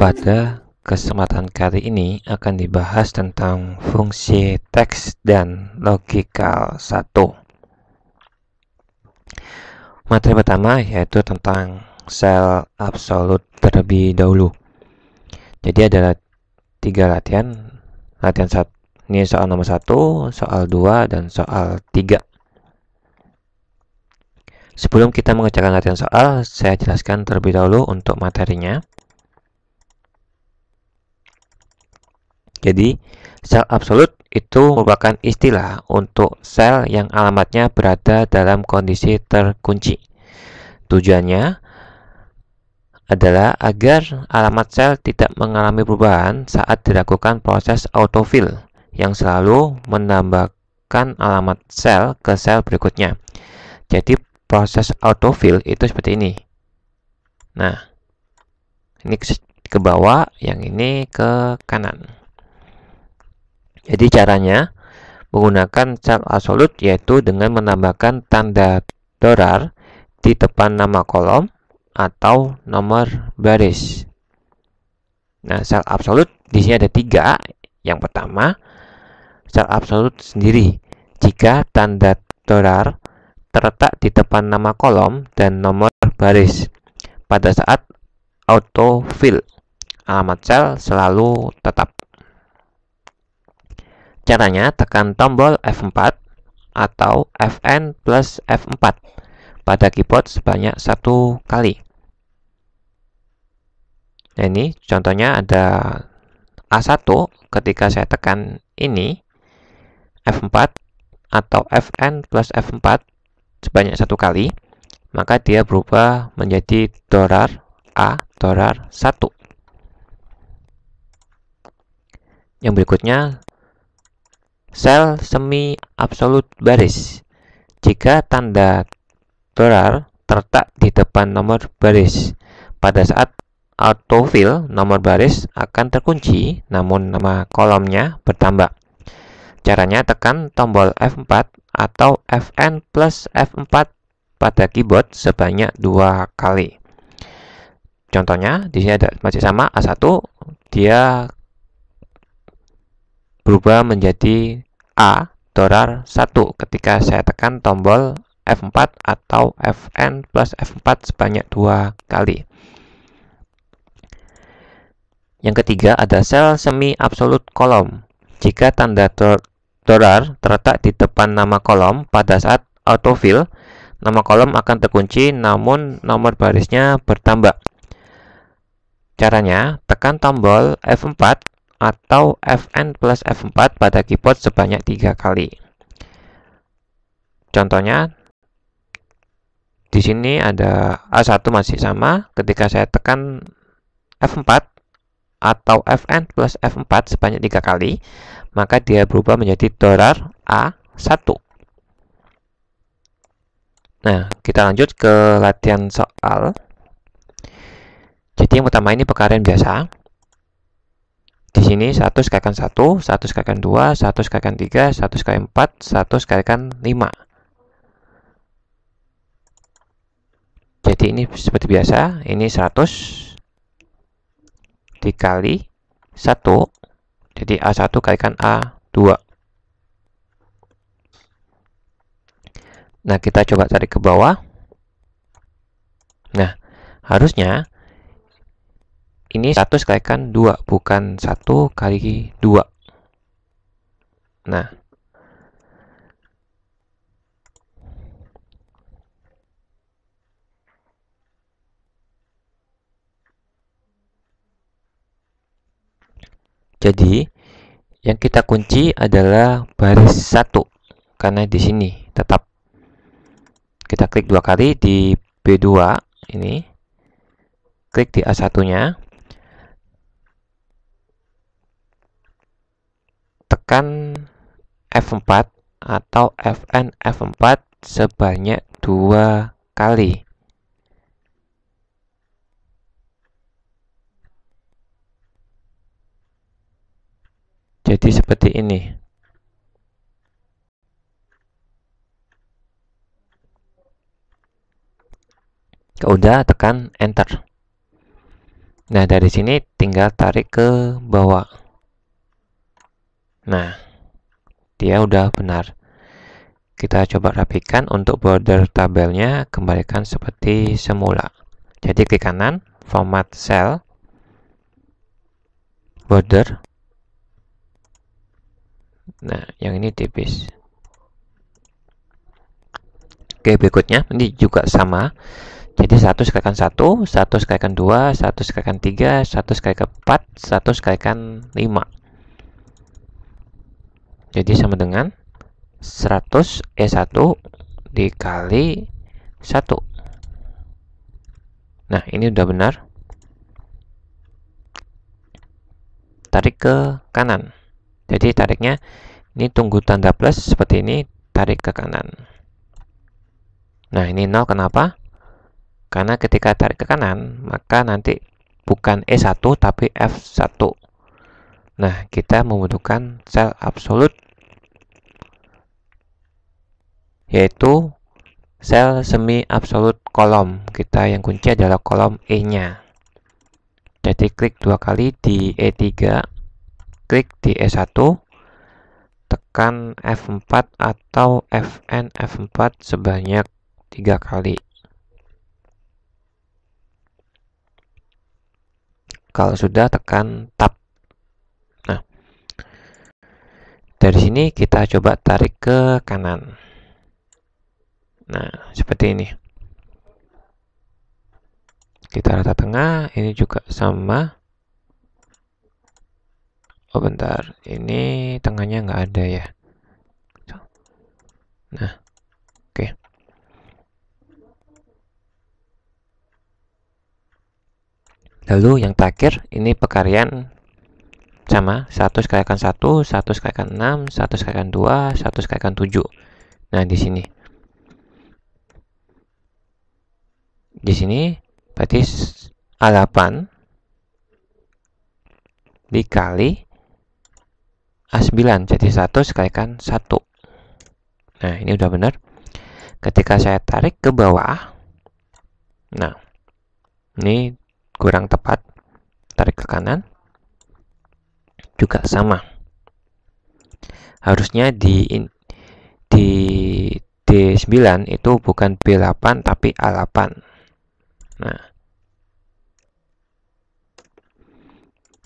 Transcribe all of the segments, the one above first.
Pada kesempatan kali ini akan dibahas tentang fungsi teks dan logikal 1. Materi pertama yaitu tentang sel absolut terlebih dahulu. Jadi adalah tiga latihan. Latihan satu ini soal nomor satu, soal dua dan soal tiga. Sebelum kita mengerjakan latihan soal, saya jelaskan terlebih dahulu untuk materinya. Jadi, sel absolut itu merupakan istilah untuk sel yang alamatnya berada dalam kondisi terkunci. Tujuannya adalah agar alamat sel tidak mengalami perubahan saat dilakukan proses autofill yang selalu menambahkan alamat sel ke sel berikutnya. Jadi proses autofill itu seperti ini. Nah, ini ke bawah, yang ini ke kanan. Jadi caranya menggunakan char absolut yaitu dengan menambahkan tanda dolar di depan nama kolom atau nomor baris. Nah, cell absolut di sini ada tiga. Yang pertama, cell absolut sendiri. Jika tanda dolar terletak di depan nama kolom dan nomor baris pada saat autofill, alamat sel selalu tetap Caranya, tekan tombol F4 atau Fn plus F4 pada keyboard sebanyak satu kali. Nah, ini contohnya ada A1 ketika saya tekan ini, F4 atau Fn plus F4 sebanyak satu kali, maka dia berubah menjadi dolar A dolar 1. Yang berikutnya, sel semi absolut baris. Jika tanda dolar terletak di depan nomor baris, pada saat autofill nomor baris akan terkunci namun nama kolomnya bertambah. Caranya tekan tombol F4 atau Fn plus F4 pada keyboard sebanyak dua kali. Contohnya di sini ada masih sama A1 dia berubah menjadi A dolar 1 ketika saya tekan tombol F4 atau Fn plus F4 sebanyak dua kali. Yang ketiga ada sel semi absolut kolom. Jika tanda dolar terletak di depan nama kolom pada saat autofill, nama kolom akan terkunci namun nomor barisnya bertambah. Caranya, tekan tombol F4 atau Fn plus F4 pada keyboard sebanyak tiga kali. Contohnya, di sini ada A1 masih sama, ketika saya tekan F4 atau Fn plus F4 sebanyak tiga kali, maka dia berubah menjadi dolar A1. Nah, kita lanjut ke latihan soal. Jadi yang pertama ini pekarian biasa sini 1 kalikan 1, 1 kalikan 2, 1 kalikan 3, 1 kalikan 4, 1 kalikan 5. Jadi ini seperti biasa, ini 100 dikali 1, jadi A1 kalikan A2. Nah, kita coba tarik ke bawah. Nah, harusnya ini satu sekalikan dua bukan satu kali dua. Nah. Jadi, yang kita kunci adalah baris satu karena di sini tetap kita klik dua kali di B2 ini klik di A1 nya tekan F4 atau Fn F4 sebanyak dua kali. Jadi seperti ini. Udah tekan enter. Nah, dari sini tinggal tarik ke bawah. Nah, dia udah benar. Kita coba rapikan untuk border tabelnya, kembalikan seperti semula. Jadi klik kanan, format cell, border. Nah, yang ini tipis. Oke, berikutnya ini juga sama. Jadi 1 sekalikan 1, 1 sekalikan 2, 1 sekalikan 3, 1 sekalikan 4, 1 sekalikan 5. Jadi sama dengan 100 E1 dikali 1. Nah, ini udah benar. Tarik ke kanan. Jadi tariknya ini tunggu tanda plus seperti ini, tarik ke kanan. Nah, ini 0 kenapa? Karena ketika tarik ke kanan, maka nanti bukan E1 tapi F1. Nah, kita membutuhkan sel absolut yaitu sel semi absolut kolom. Kita yang kunci adalah kolom E-nya. Jadi klik dua kali di E3, klik di E1, tekan F4 atau Fn F4 sebanyak tiga kali. Kalau sudah tekan tab Dari sini kita coba tarik ke kanan. Nah, seperti ini. Kita rata tengah, ini juga sama. Oh bentar, ini tengahnya nggak ada ya. Nah, oke. Okay. Lalu yang terakhir, ini pekarian sama 100 kali 1, 100 kali 6, 100 kali 2, 100 kali 7. Nah, di sini. Di sini berarti A8 dikali A9 jadi 100 kali 1. Nah, ini udah benar. Ketika saya tarik ke bawah, nah, ini kurang tepat, tarik ke kanan, juga sama. Harusnya di di D9 itu bukan B8 tapi A8. Nah.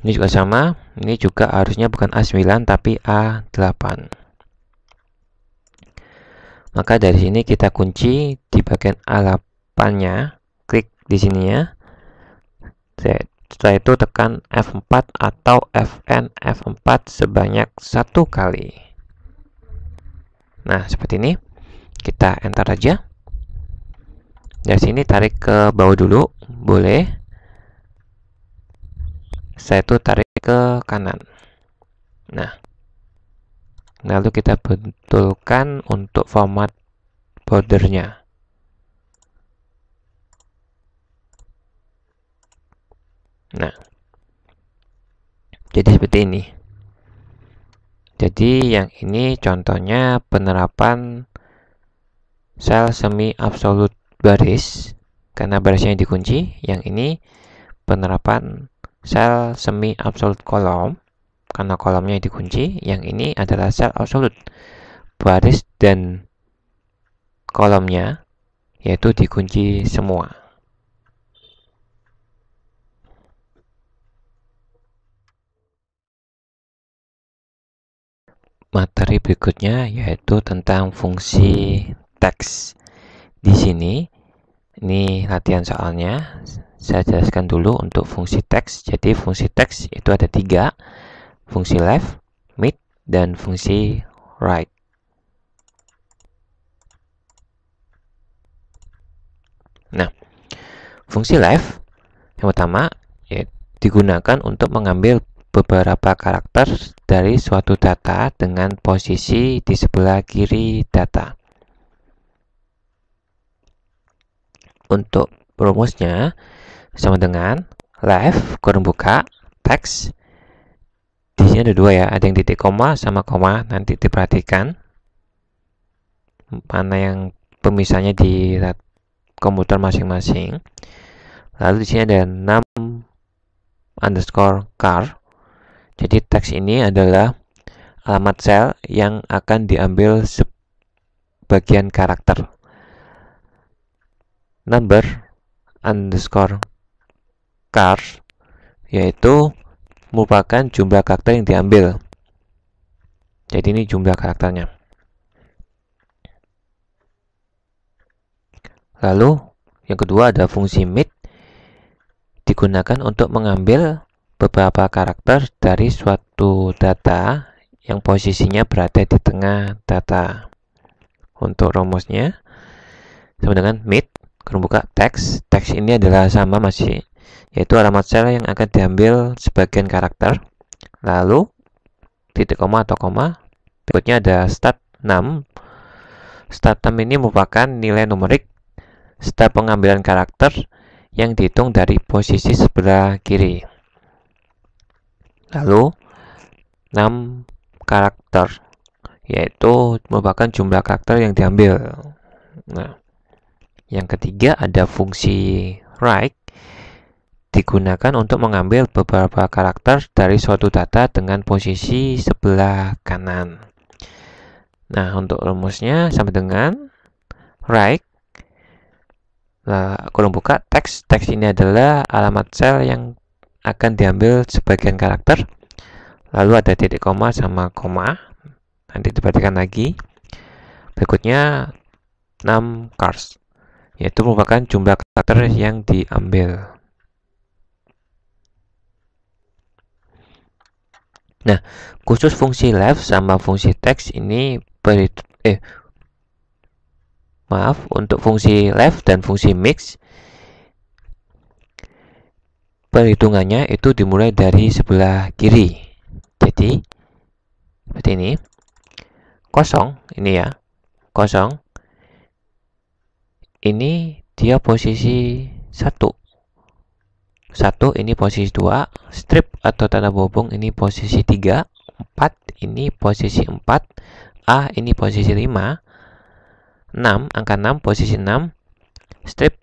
Ini juga sama, ini juga harusnya bukan A9 tapi A8. Maka dari sini kita kunci di bagian A8-nya, klik di sini ya. Set. Setelah itu tekan F4 atau Fn F4 sebanyak satu kali. Nah, seperti ini. Kita enter aja. Dari sini tarik ke bawah dulu, boleh. saya itu tarik ke kanan. Nah, lalu kita betulkan untuk format bordernya. Nah, jadi seperti ini. Jadi yang ini contohnya penerapan sel semi absolut baris karena barisnya dikunci. Yang ini penerapan sel semi absolut kolom karena kolomnya dikunci. Yang ini adalah sel absolut baris dan kolomnya yaitu dikunci semua. materi berikutnya yaitu tentang fungsi teks. Di sini ini latihan soalnya. Saya jelaskan dulu untuk fungsi teks. Jadi fungsi teks itu ada tiga, fungsi left, mid, dan fungsi right. Nah, fungsi left yang pertama ya, digunakan untuk mengambil beberapa karakter dari suatu data dengan posisi di sebelah kiri data. Untuk rumusnya sama dengan left kurung buka text di sini ada dua ya, ada yang titik koma sama koma nanti diperhatikan mana yang pemisahnya di komputer masing-masing. Lalu di sini ada 6 underscore car jadi teks ini adalah alamat sel yang akan diambil sebagian karakter. Number underscore cars yaitu merupakan jumlah karakter yang diambil. Jadi ini jumlah karakternya. Lalu yang kedua ada fungsi mid digunakan untuk mengambil beberapa karakter dari suatu data yang posisinya berada di tengah data. Untuk rumusnya, sama dengan mid, kurung buka, text. Text ini adalah sama masih, yaitu alamat sel yang akan diambil sebagian karakter. Lalu, titik koma atau koma. Berikutnya ada start 6. Start 6 ini merupakan nilai numerik start pengambilan karakter yang dihitung dari posisi sebelah kiri lalu 6 karakter yaitu merupakan jumlah karakter yang diambil nah yang ketiga ada fungsi write digunakan untuk mengambil beberapa karakter dari suatu data dengan posisi sebelah kanan nah untuk rumusnya sama dengan write Nah, kurung buka teks. Teks ini adalah alamat sel yang akan diambil sebagian karakter lalu ada titik koma sama koma nanti diperhatikan lagi berikutnya 6 cars yaitu merupakan jumlah karakter yang diambil nah khusus fungsi left sama fungsi text ini beri, eh maaf untuk fungsi left dan fungsi mix perhitungannya itu dimulai dari sebelah kiri. Jadi, seperti ini. Kosong, ini ya. Kosong. Ini dia posisi 1. 1 ini posisi 2. Strip atau tanda bobong ini posisi 3. 4 ini posisi 4. A ini posisi 5. 6, angka 6, posisi 6. Strip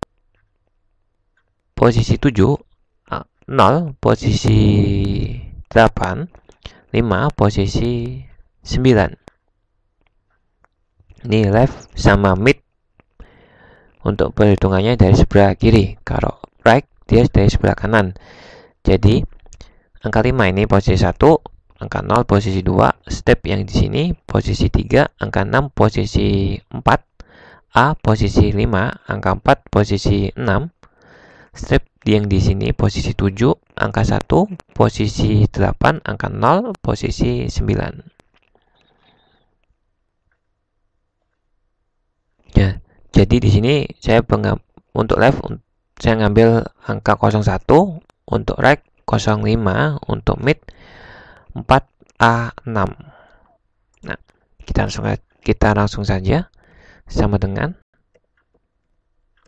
posisi 7, 0 posisi 8 5 posisi 9 ini left sama mid untuk perhitungannya dari sebelah kiri kalau right dia dari sebelah kanan jadi angka 5 ini posisi 1 angka 0 posisi 2 step yang di sini posisi 3 angka 6 posisi 4 A posisi 5 angka 4 posisi 6 step yang di sini posisi 7 angka 1, posisi 8 angka 0, posisi 9. Ya, jadi di sini saya untuk left saya ngambil angka 01, untuk right 05, untuk mid 4A6. Nah, kita langsung kita langsung saja sama dengan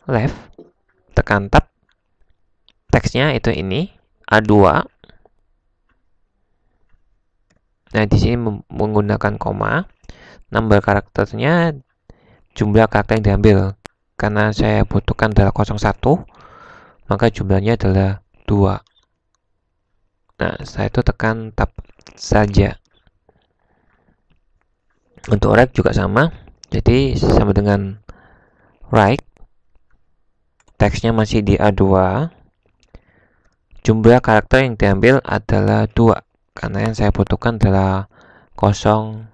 left tekan tab teksnya itu ini A2 nah di sini menggunakan koma number karakternya jumlah karakter yang diambil karena saya butuhkan adalah 01 maka jumlahnya adalah 2 nah saya itu tekan tab saja untuk right juga sama jadi sama dengan right teksnya masih di A2 Jumlah karakter yang diambil adalah dua karena yang saya butuhkan adalah 05.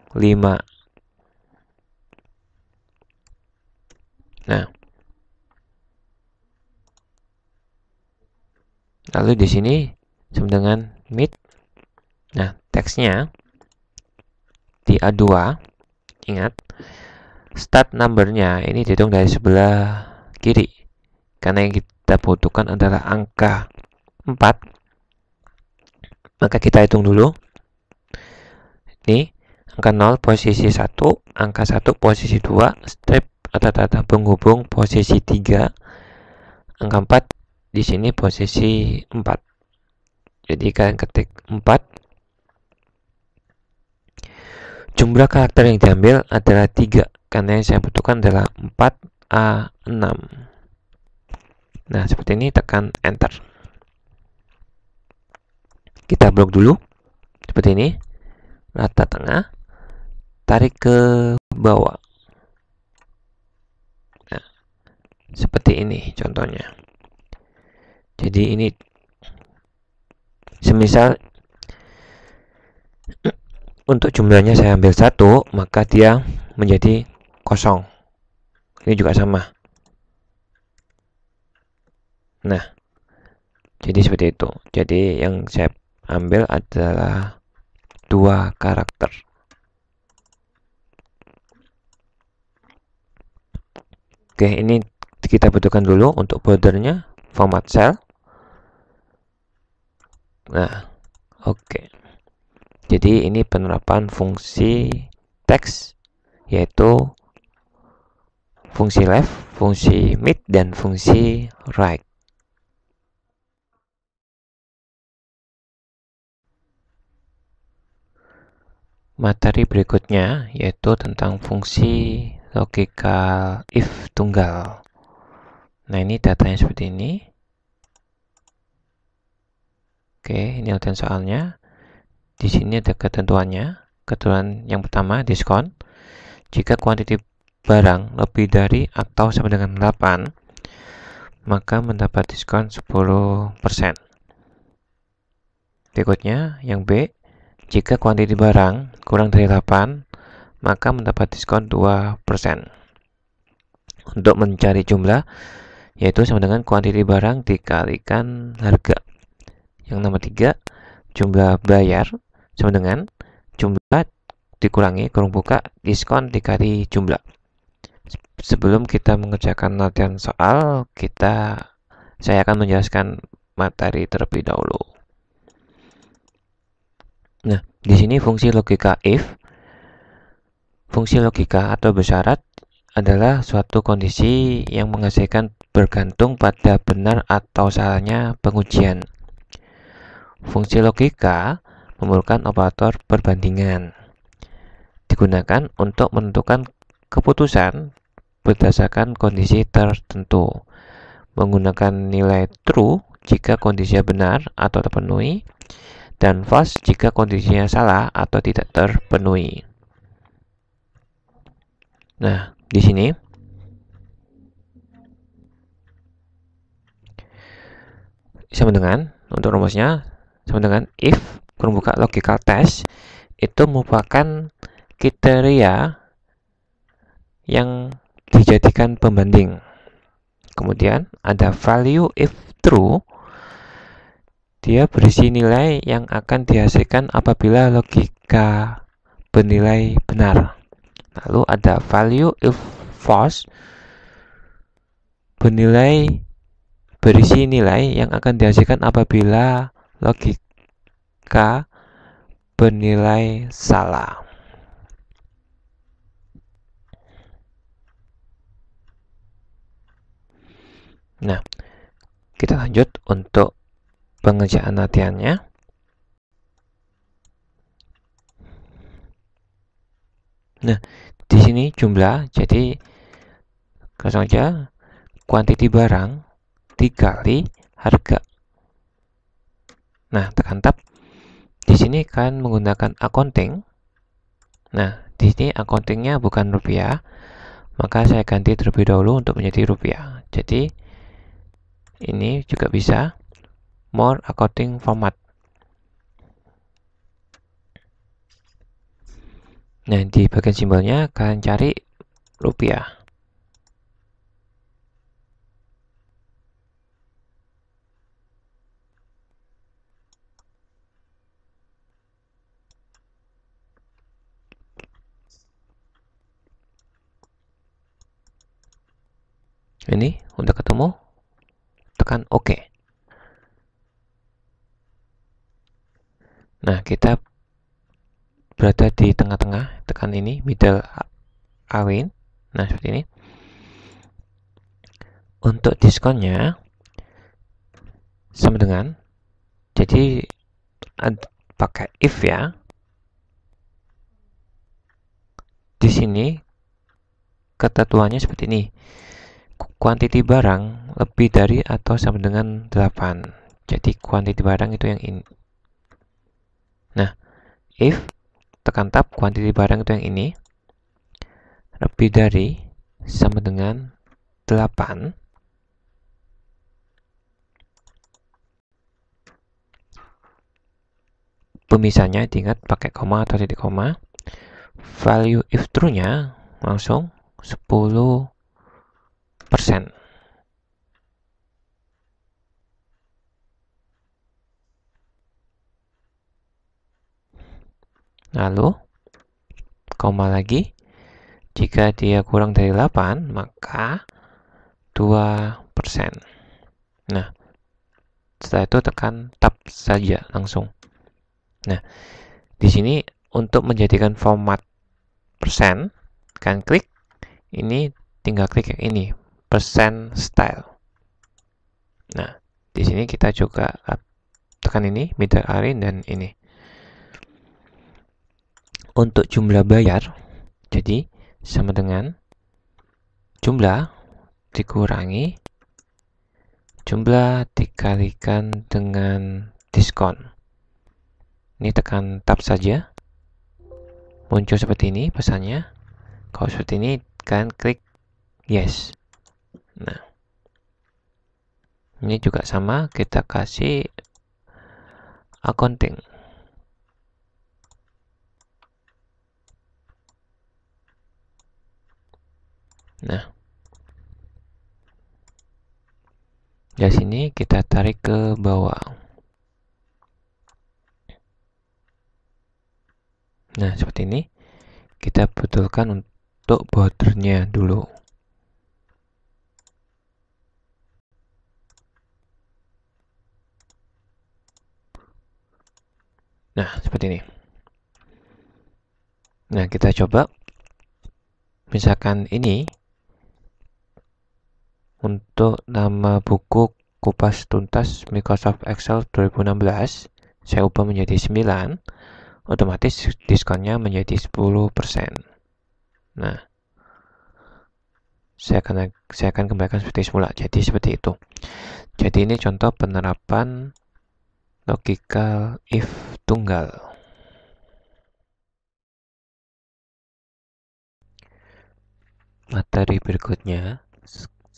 Nah. Lalu di sini sama dengan mid. Nah, teksnya di A2 ingat start numbernya ini dihitung dari sebelah kiri karena yang kita butuhkan adalah angka 4 maka kita hitung dulu ini angka 0 posisi 1 angka 1 posisi 2 strip atau tata penghubung posisi 3 angka 4 di sini posisi 4 jadi kalian ketik 4 jumlah karakter yang diambil adalah 3 karena yang saya butuhkan adalah 4A6 nah seperti ini tekan enter kita blok dulu seperti ini rata tengah tarik ke bawah nah, seperti ini contohnya jadi ini semisal untuk jumlahnya saya ambil satu maka dia menjadi kosong ini juga sama nah jadi seperti itu jadi yang saya ambil adalah dua karakter. Oke, ini kita butuhkan dulu untuk bordernya format cell. Nah, oke. Jadi ini penerapan fungsi text, yaitu fungsi left, fungsi mid dan fungsi right. materi berikutnya yaitu tentang fungsi logika if tunggal. Nah, ini datanya seperti ini. Oke, ini latihan soalnya. Di sini ada ketentuannya. Ketentuan yang pertama, diskon. Jika kuantiti barang lebih dari atau sama dengan 8, maka mendapat diskon 10%. Berikutnya, yang B, jika kuantiti barang kurang dari 8, maka mendapat diskon 2%. Untuk mencari jumlah, yaitu sama dengan kuantiti barang dikalikan harga. Yang nomor 3, jumlah bayar sama dengan jumlah dikurangi kurung buka diskon dikali jumlah. Sebelum kita mengerjakan latihan soal, kita saya akan menjelaskan materi terlebih dahulu. Di sini fungsi logika if. Fungsi logika atau bersyarat adalah suatu kondisi yang menghasilkan bergantung pada benar atau salahnya pengujian. Fungsi logika memerlukan operator perbandingan. Digunakan untuk menentukan keputusan berdasarkan kondisi tertentu. Menggunakan nilai true jika kondisinya benar atau terpenuhi dan false jika kondisinya salah atau tidak terpenuhi. Nah, di sini sama dengan untuk rumusnya sama dengan if kurung buka logika tes itu merupakan kriteria yang dijadikan pembanding. Kemudian ada value if true dia berisi nilai yang akan dihasilkan apabila logika bernilai benar. Lalu ada value if false bernilai berisi nilai yang akan dihasilkan apabila logika bernilai salah. Nah, kita lanjut untuk pengerjaan latihannya. Nah, di sini jumlah, jadi langsung aja kuantiti barang dikali harga. Nah, tekan tab. Di sini kan menggunakan accounting. Nah, di sini accountingnya bukan rupiah, maka saya ganti terlebih dahulu untuk menjadi rupiah. Jadi, ini juga bisa more accounting format. Nah, di bagian simbolnya kalian cari rupiah. ini untuk ketemu tekan OK Nah, kita berada di tengah-tengah, tekan ini, middle awin. Nah, seperti ini. Untuk diskonnya, sama dengan, jadi pakai if ya. Di sini, ketentuannya seperti ini. Kuantiti barang lebih dari atau sama dengan 8. Jadi, kuantiti barang itu yang ini if tekan tab kuantiti barang itu yang ini lebih dari sama dengan 8 pemisahnya diingat pakai koma atau titik koma value if true nya langsung 10 persen Lalu, koma lagi. Jika dia kurang dari 8, maka 2%. Nah, setelah itu tekan tab saja langsung. Nah, di sini untuk menjadikan format persen, kan klik ini tinggal klik yang ini, persen style. Nah, di sini kita juga tekan ini, middle align dan ini untuk jumlah bayar, jadi sama dengan jumlah dikurangi jumlah dikalikan dengan diskon. Ini tekan tab saja. Muncul seperti ini pesannya. Kalau seperti ini, kalian klik yes. Nah, ini juga sama, kita kasih accounting. Nah, dari sini kita tarik ke bawah. Nah, seperti ini. Kita betulkan untuk bordernya dulu. Nah, seperti ini. Nah, kita coba. Misalkan ini untuk nama buku Kupas Tuntas Microsoft Excel 2016 saya ubah menjadi 9 otomatis diskonnya menjadi 10% nah saya akan saya akan kembalikan seperti semula jadi seperti itu jadi ini contoh penerapan logika if tunggal materi berikutnya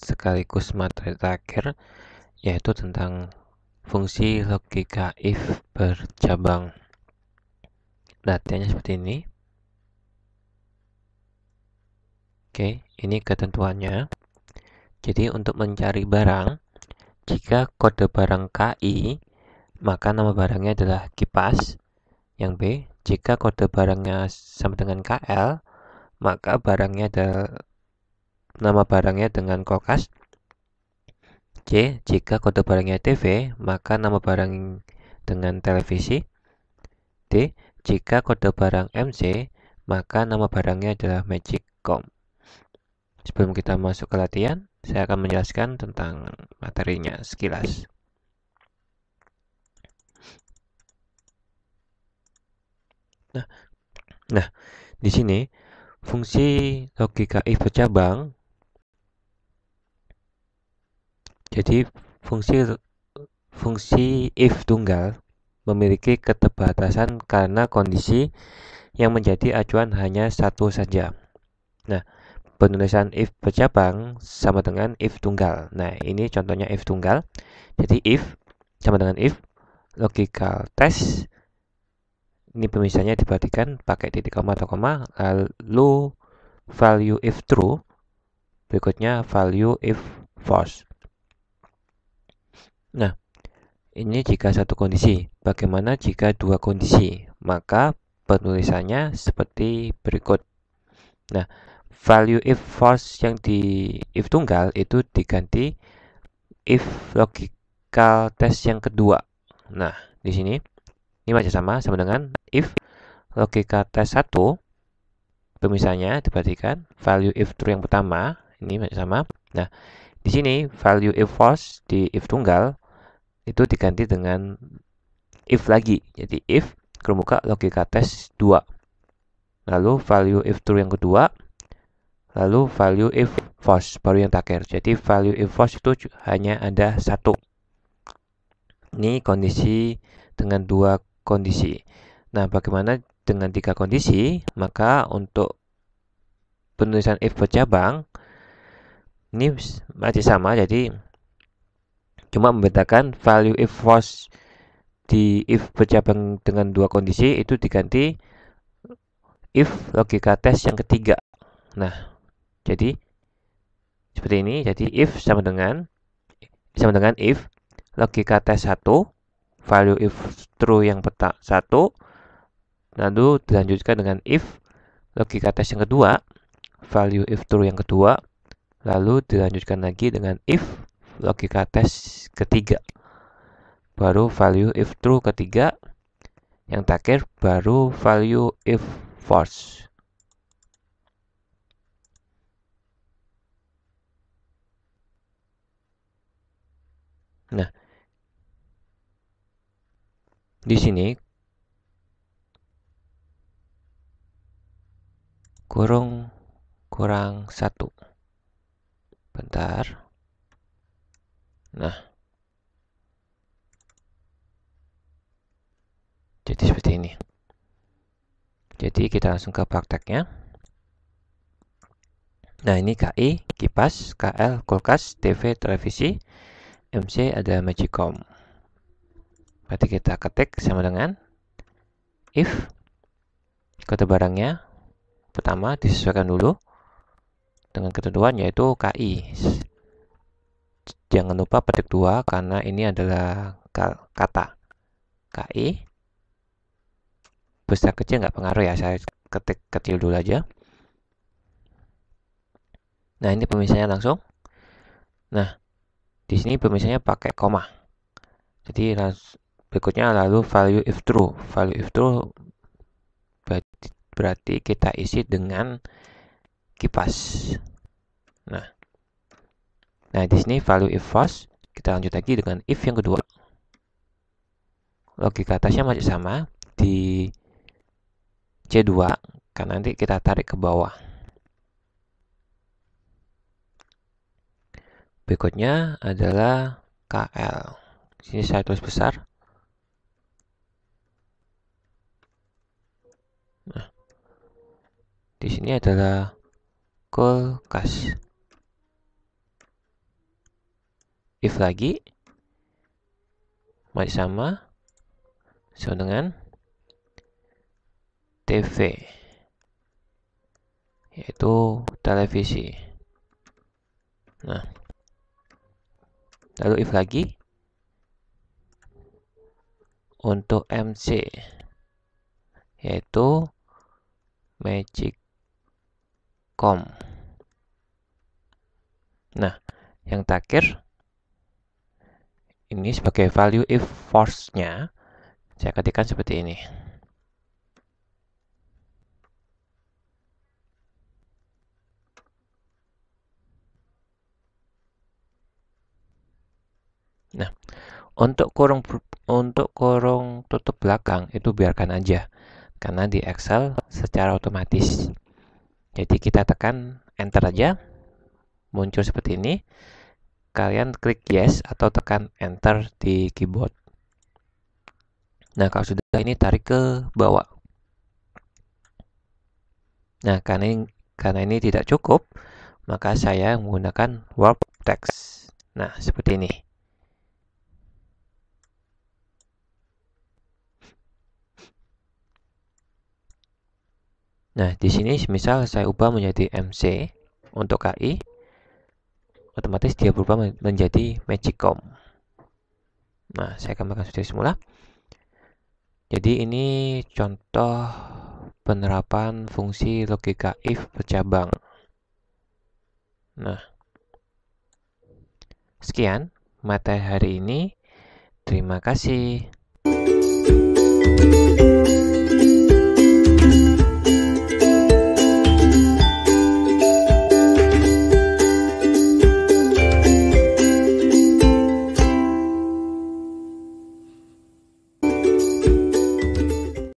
sekaligus materi terakhir yaitu tentang fungsi logika if bercabang. Latihannya nah, seperti ini. Oke, ini ketentuannya. Jadi untuk mencari barang, jika kode barang KI, maka nama barangnya adalah kipas. Yang B, jika kode barangnya sama dengan KL, maka barangnya adalah nama barangnya dengan kokas. C. Jika kode barangnya TV, maka nama barang dengan televisi. D. Jika kode barang MC, maka nama barangnya adalah Magic Com. Sebelum kita masuk ke latihan, saya akan menjelaskan tentang materinya sekilas. Nah, nah di sini fungsi logika if bercabang Jadi fungsi fungsi if tunggal memiliki keterbatasan karena kondisi yang menjadi acuan hanya satu saja. Nah, penulisan if bercabang sama dengan if tunggal. Nah, ini contohnya if tunggal. Jadi if sama dengan if logical test ini pemisahnya diperhatikan pakai titik koma atau koma lalu value if true berikutnya value if false Nah, ini jika satu kondisi. Bagaimana jika dua kondisi? Maka penulisannya seperti berikut. Nah, value if false yang di if tunggal itu diganti if logical test yang kedua. Nah, di sini ini masih sama sama dengan if logika test 1 pemisahnya diperhatikan value if true yang pertama ini masih sama. Nah, di sini value if false di if tunggal itu diganti dengan if lagi. Jadi if kemuka logika tes 2. Lalu value if true yang kedua, lalu value if false baru yang terakhir. Jadi value if false itu hanya ada satu. Ini kondisi dengan dua kondisi. Nah, bagaimana dengan tiga kondisi? Maka untuk penulisan if bercabang ini masih sama, jadi cuma membedakan value if false di if bercabang dengan dua kondisi itu diganti if logika tes yang ketiga. Nah, jadi seperti ini. Jadi if sama dengan sama dengan if logika tes satu value if true yang peta satu lalu dilanjutkan dengan if logika tes yang kedua value if true yang kedua lalu dilanjutkan lagi dengan if logika tes ketiga. Baru value if true ketiga. Yang terakhir baru value if false. Nah, di sini kurung kurang satu bentar Nah. Jadi seperti ini. Jadi kita langsung ke prakteknya. Nah ini KI, kipas, KL, kulkas, TV, televisi, MC ada magicom. Berarti kita ketik sama dengan if kode barangnya pertama disesuaikan dulu dengan ketentuan yaitu KI Jangan lupa petik dua karena ini adalah kata. KI. Besar kecil nggak pengaruh ya, saya ketik kecil dulu aja. Nah, ini pemisahnya langsung. Nah, di sini pemisahnya pakai koma. Jadi berikutnya lalu value if true. Value if true berarti, kita isi dengan kipas. Nah, Nah, di sini value if false, kita lanjut lagi dengan if yang kedua. Logika atasnya masih sama di C2, karena nanti kita tarik ke bawah. Berikutnya adalah KL. Di sini saya tulis besar. Nah, di sini adalah kulkas. if lagi masih sama sama dengan TV yaitu televisi nah lalu if lagi untuk MC yaitu magic com nah yang terakhir ini sebagai value if force-nya saya ketikkan seperti ini. Nah, untuk kurung untuk kurung tutup belakang itu biarkan aja karena di Excel secara otomatis. Jadi kita tekan enter aja muncul seperti ini kalian klik yes atau tekan enter di keyboard. Nah, kalau sudah ini tarik ke bawah. Nah, karena ini, karena ini tidak cukup, maka saya menggunakan warp text. Nah, seperti ini. Nah, di sini misal saya ubah menjadi MC untuk KI otomatis dia berubah menjadi magicom. Nah, saya gambarkan sudah semula. Jadi ini contoh penerapan fungsi logika if bercabang. Nah, sekian materi hari ini. Terima kasih.